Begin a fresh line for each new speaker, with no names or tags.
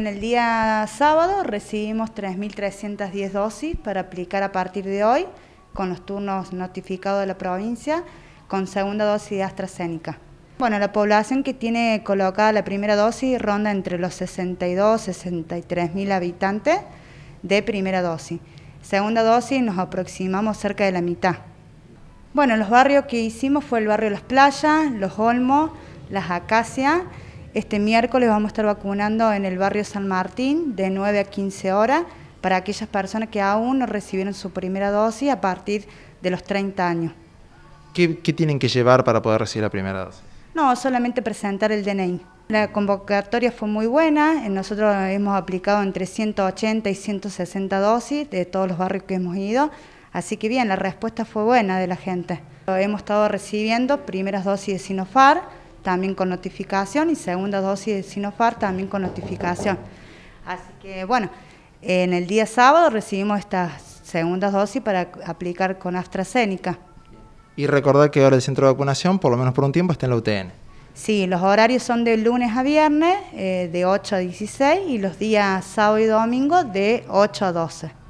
En el día sábado recibimos 3.310 dosis para aplicar a partir de hoy con los turnos notificados de la provincia con segunda dosis de AstraZeneca. Bueno, la población que tiene colocada la primera dosis ronda entre los 62 y 63 mil habitantes de primera dosis. Segunda dosis nos aproximamos cerca de la mitad. Bueno, los barrios que hicimos fue el barrio Las Playas, Los Olmos, Las Acacias, este miércoles vamos a estar vacunando en el barrio San Martín de 9 a 15 horas para aquellas personas que aún no recibieron su primera dosis a partir de los 30 años.
¿Qué, tienen que llevar para poder recibir la primera dosis?
No, solamente presentar el DNI. La convocatoria fue muy buena, nosotros hemos aplicado entre 180 y 160 dosis de todos los barrios que hemos ido, así que bien, la respuesta fue buena de la gente. Hemos estado recibiendo primeras dosis de Sinofar, también con notificación y segunda dosis de Sinopharm también con notificación. Así que bueno, en el día sábado recibimos estas segundas dosis para aplicar con AstraZeneca.
Y recordar que ahora el centro de vacunación, por lo menos por un tiempo, está en la UTN.
Sí, los horarios son de lunes a viernes, eh, de 8 a 16, y los días sábado y domingo de 8 a 12.